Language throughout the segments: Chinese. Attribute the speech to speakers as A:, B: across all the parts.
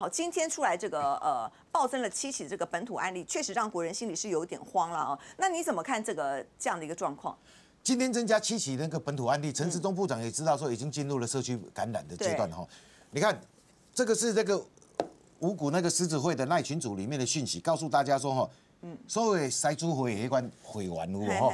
A: 好，今天出来这个呃，暴增了七起这个本土案例，确实让国人心里是有点慌了啊。那你怎么看这个这样的一个状况？今天增加七起那个本土案例，陈时中部长也知道说已经进入了社区感染的阶段哈。你看，这个是这个五股那个狮子会的赖群组里面的讯息，告诉大家说哈，嗯，所谓筛出也关毁完无哦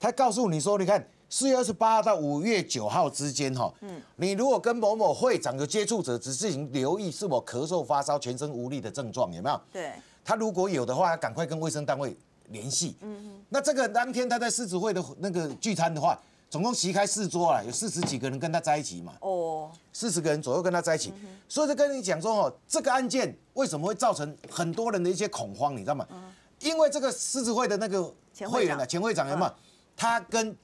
A: 他告诉你说，你看。四月二十八到五月九号之间，哈，嗯，你如果跟某某会长有接触者，只是行留意是否咳嗽、发烧、全身无力的症状，有没有？对。他如果有的话，赶快跟卫生单位联系。嗯嗯。那这个当天他在狮子会的那个聚餐的话，总共席开四桌啊，有四十几个人跟他在一起嘛。哦。四十个人左右跟他在一起，所以就跟你讲说，哦，这个案件为什么会造成很多人的一些恐慌，你知道吗？嗯。因为这个狮子会的那个会员啊，前会长有没有？他跟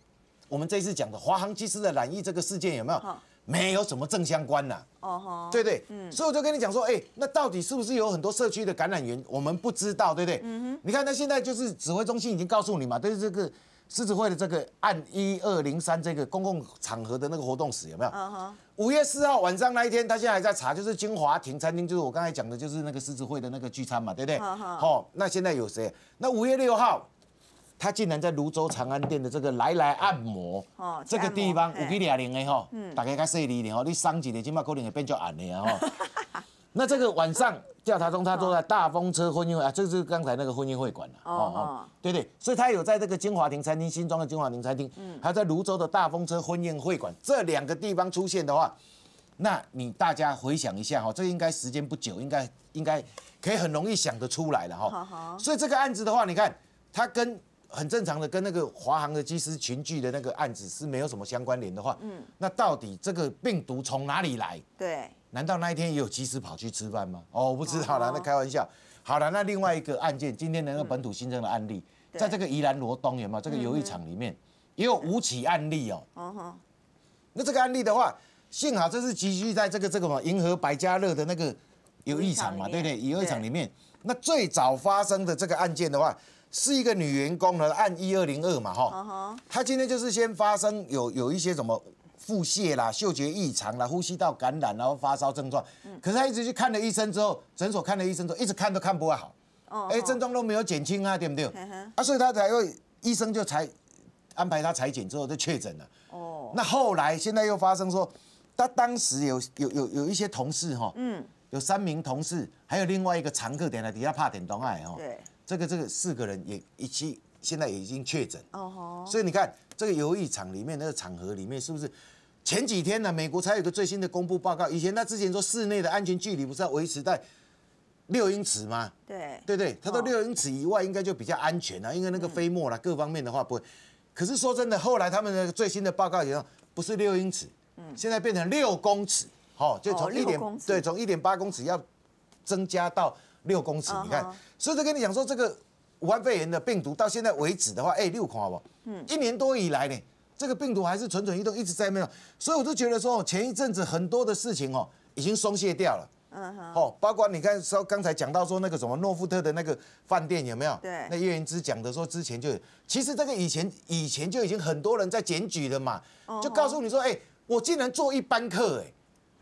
A: 我们这一次讲的华航机师的染疫这个事件有没有？没有什么正相关呐。哦吼。对对，嗯。所以我就跟你讲说，哎，那到底是不是有很多社区的感染源？我们不知道，对不对？嗯哼。你看，他现在就是指挥中心已经告诉你嘛，对是这个狮子会的这个按一二零三这个公共场合的那个活动史有没有？五月四号晚上那一天，他现在还在查，就是金华亭餐厅，就是我刚才讲的，就是那个狮子会的那个聚餐嘛，对不对？好，那现在有谁？那五月六号。他竟然在泸州长安店的这个来来按摩这个地方，五几年零的哈，大概较岁数一点哈，你伤几年，起码可能会变较暗的啊。那这个晚上调查中，他坐在大风车婚宴啊，这是刚才那个婚宴会馆了，哦哦，对对，所以他有在这个金华亭餐厅新装的金华亭餐厅，嗯，还有在泸州的大风车婚宴会馆这两个地方出现的话，那你大家回想一下哈，这应该时间不久，应该应该可以很容易想得出来了哈。所以这个案子的话，你看他跟很正常的，跟那个华航的机师群聚的那个案子是没有什么相关联的话，嗯，那到底这个病毒从哪里来？对，难道那一天也有机师跑去吃饭吗？哦，不知道啦，那开玩笑。好了，那另外一个案件，今天的那个本土新增的案例，在这个宜兰罗东园嘛，这个游艺场里面也有五起案例哦。哦那这个案例的话，幸好这是集聚在这个这个嘛银河百家乐的那个游艺场嘛，对不对？游艺场里面，那最早发生的这个案件的话。是一个女员工呢，按一二零二嘛哈，她今天就是先发生有有一些什么腹泻啦、嗅觉异常啦、呼吸道感染，然后发烧症状，可是她一直去看了医生之后，诊所看了医生之后，一直看都看不好，哎，症状都没有减轻啊，对不对？啊，所以她才会医生就才安排她裁剪之后就确诊了。哦，那后来现在又发生说，她当时有有有有一些同事哈，嗯，有三名同事，还有另外一个常客点在底下帕点东爱哈，对。这个这个四个人也一起，现在已经确诊。哦所以你看，这个游艺场里面那个场合里面，是不是前几天呢？美国才有个最新的公布报告。以前他之前说室内的安全距离不是要维持在六英尺吗？对。对对？他说六英尺以外应该就比较安全了，因为那个飞沫啦各方面的话不会。可是说真的，后来他们的最新的报告也后，不是六英尺，嗯，现在变成六公尺。好，就从一点对，从一点八公尺要增加到。六公尺，你看，所以就跟你讲说，这个武汉肺炎的病毒到现在为止的话，哎，六公好不？嗯，一年多以来呢，这个病毒还是蠢蠢欲动，一直在那有。所以我就觉得说，前一阵子很多的事情哦，已经松懈掉了。嗯哼。哦，包括你看说刚才讲到说那个什么诺富特的那个饭店有没有？对。那叶云之讲的说之前就，其实这个以前以前就已经很多人在检举了嘛，就告诉你说，哎，我竟然做一班客，哎，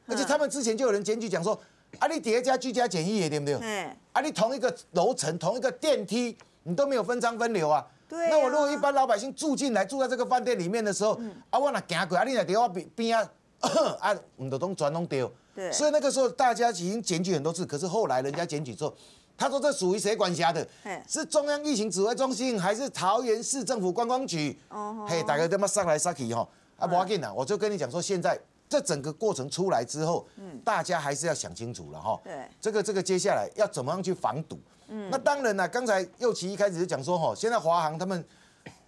A: 而且他们之前就有人检举讲说。啊，你叠加居家检疫对不对？哎，阿你同一个楼层、同一个电梯，你都没有分仓分流啊？对。那我如果一般老百姓住进来住在这个饭店里面的时候，啊，我若行过，阿你若电话边边啊，啊唔都通全拢丢。对。所以那个时候大家已经检举很多次，可是后来人家检举之后，他说这属于谁管辖的？是中央疫情指挥中心还是桃园市政府观光局？哦。嘿，大概他妈上来杀起哈，啊不要紧呐，我就跟你讲说现在。这整个过程出来之后，嗯，大家还是要想清楚了哈。对，这个这个接下来要怎么样去防堵？嗯，那当然啦。刚才右奇一开始就讲说哈，现在华航他们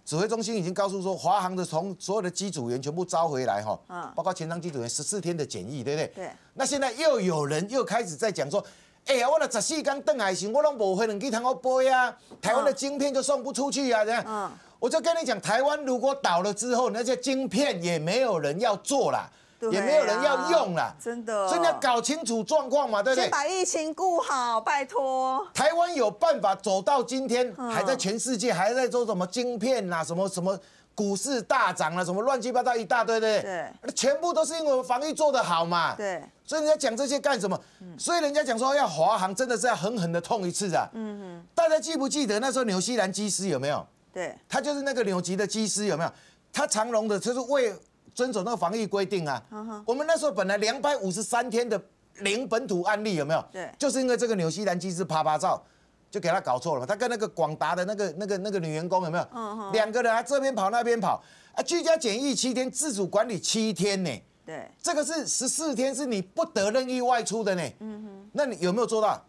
A: 指挥中心已经告诉说，华航的从所有的机组员全部招回来哈，嗯，包括前舱机组员十四天的检疫，对不对？对。那现在又有人又开始在讲说，哎呀，我的十四缸邓海行，我让驳灰能去台湾驳呀，台湾的晶片就送不出去啊，这样。嗯，我就跟你讲，台湾如果倒了之后，那些晶片也没有人要做了。也没有人要用了，真的，所以你要搞清楚状况嘛，对不对？先把疫情顾好，拜托。台湾有办法走到今天，还在全世界，还在做什么晶片啊，什么什么股市大涨啊，什么乱七八糟一大堆，对不对？全部都是因为我们防疫做得好嘛。对，所以人家讲这些干什么？所以人家讲说要华航，真的是要狠狠的痛一次的。嗯嗯。大家记不记得那时候纽西兰机师有没有？对，他就是那个纽吉的机师有没有？他长荣的就是为。遵守那个防疫规定啊！我们那时候本来两百五十三天的零本土案例有没有？对，就是因为这个纽西兰机制啪啪照，就给他搞错了嘛。他跟那个广达的那个那个那个女员工有没有？嗯哼，两个人啊这边跑那边跑啊，居家检疫七天，自主管理七天呢。对，这个是十四天，是你不得任意外出的呢。嗯哼，那你有没有做到？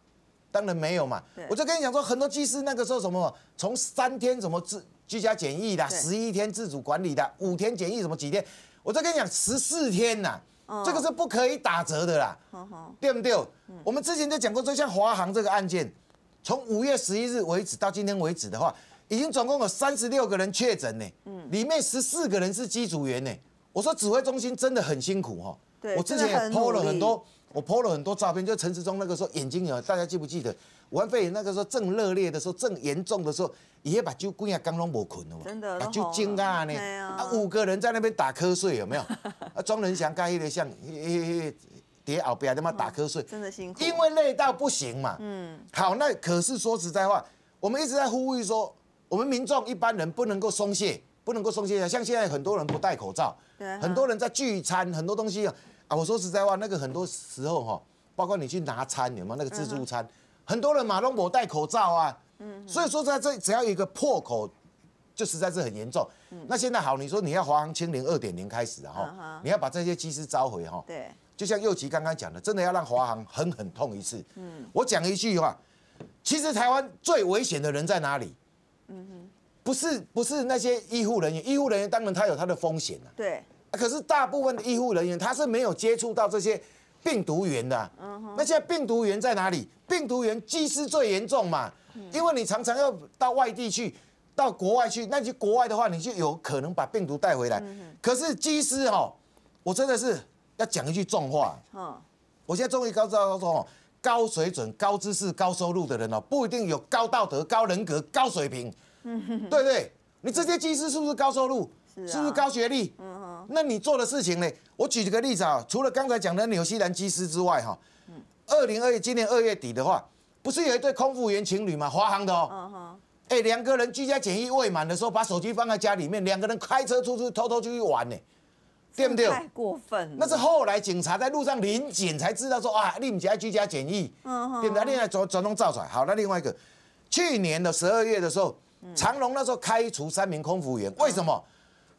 A: 当然没有嘛。我就跟你讲说，很多技师那个时候什么，从三天怎么自居家检疫的十一天自主管理的五天检疫，什么几天？我再跟你讲十四天呐，这个是不可以打折的啦。对不对？我们之前就讲过，说像华航这个案件，从五月十一日为止到今天为止的话，已经总共有三十六个人确诊呢。嗯，里面十四个人是机组员呢。我说指挥中心真的很辛苦哦，我之前也剖了很多。我拍了很多照片，就陈时中那个时候眼睛有，大家记不记得？王菲那个时候正热烈的时候，正严重的时候，也把酒棍啊刚刚没困了，真的就惊讶呢，啊五个人在那边打瞌睡有没有？啊庄人祥盖一个像，叠比边他妈打瞌睡，真的辛苦，因为累到不行嘛。嗯，好，那可是说实在话，我们一直在呼吁说，我们民众一般人不能够松懈，不能够松懈像现在很多人不戴口罩，对，很多人在聚餐，很多东西。啊，我说实在话，那个很多时候哈，包括你去拿餐，有有那个自助餐，很多人马龙某戴口罩啊。嗯。所以说在这只要一个破口，就实在是很严重。嗯。那现在好，你说你要华航清零二点零开始啊哈。你要把这些机师召回哈。对。就像右旗刚刚讲的，真的要让华航狠狠痛一次。嗯。我讲一句话，其实台湾最危险的人在哪里？嗯哼。不是不是那些医护人员，医护人员当然他有他的风险啊。对。可是大部分的医护人员他是没有接触到这些病毒源的。嗯哼。那现在病毒源在哪里？病毒源技师最严重嘛？因为你常常要到外地去，到国外去，那去国外的话，你就有可能把病毒带回来。可是技师哈，我真的是要讲一句重话。我现在终于告知道说，高水准、高知识、高收入的人哦，不一定有高道德、高人格、高水平。嗯不对对，你这些技师是不是高收入？是啊。是不是高学历？嗯那你做的事情呢？我举几个例子啊，除了刚才讲的纽西兰机师之外，哈，二零二一今年二月底的话，不是有一对空服员情侣吗？华航的哦，哎，两个人居家检疫未满的时候，把手机放在家里面，两个人开车出去偷偷出去玩呢，对不对？太过分了。那是后来警察在路上临检才知道说，啊，你们家居家检疫，不对？另外转转通造出来。好，那另外一个，去年的十二月的时候，长隆那时候开除三名空服员，为什么？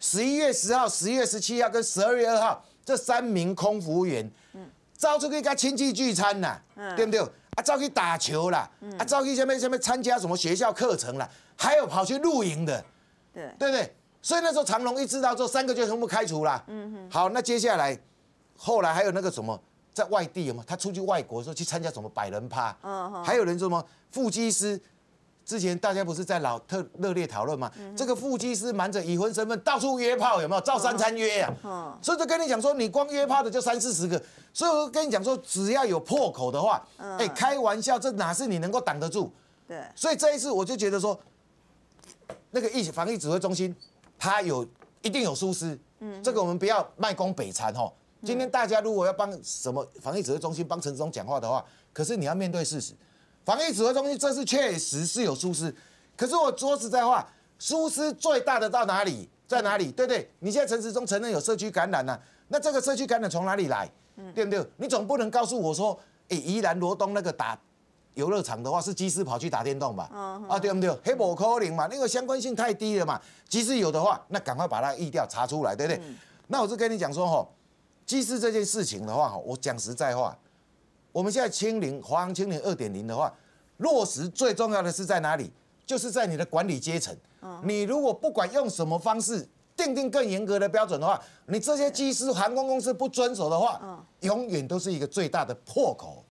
A: 十一月十号、十一月十七号跟十二月二号，这三名空服务员，嗯，招出去跟亲戚聚餐呐，对不对？啊，招去打球啦，啊，招去下面下面参加什么学校课程啦，还有跑去露营的，对对不对？所以那时候长隆一知道之后，三个就全部开除啦。嗯好，那接下来，后来还有那个什么，在外地嘛，他出去外国候去参加什么百人趴，嗯还有人说什么副机师。之前大家不是在老特热烈讨论嘛？这个副妻是瞒着已婚身份到处约炮，有没有？照三餐约呀？以就跟你讲说，你光约炮的就三四十个，所以我跟你讲说，只要有破口的话，哎，开玩笑，这哪是你能够挡得住？对。所以这一次我就觉得说，那个疫防疫指挥中心，他有一定有疏失。嗯。这个我们不要卖功北残哦。今天大家如果要帮什么防疫指挥中心帮陈忠讲话的话，可是你要面对事实。防疫指挥中心，这是确实是有疏失，可是我说实在话，疏失最大的到哪里，在哪里，对不对？你现在城市中承认有社区感染了，那这个社区感染从哪里来，对不对？你总不能告诉我说，哎，宜兰罗东那个打游乐场的话，是机师跑去打电动吧？啊，对不对？黑五 Q 林嘛，那个相关性太低了嘛，即使有的话，那赶快把它疫掉查出来，对不对？那我就跟你讲说吼，机师这件事情的话我讲实在话。我们现在清零，华航清零二点零的话，落实最重要的是在哪里？就是在你的管理阶层。你如果不管用什么方式定定更严格的标准的话，你这些机师、航空公司不遵守的话，永远都是一个最大的破口。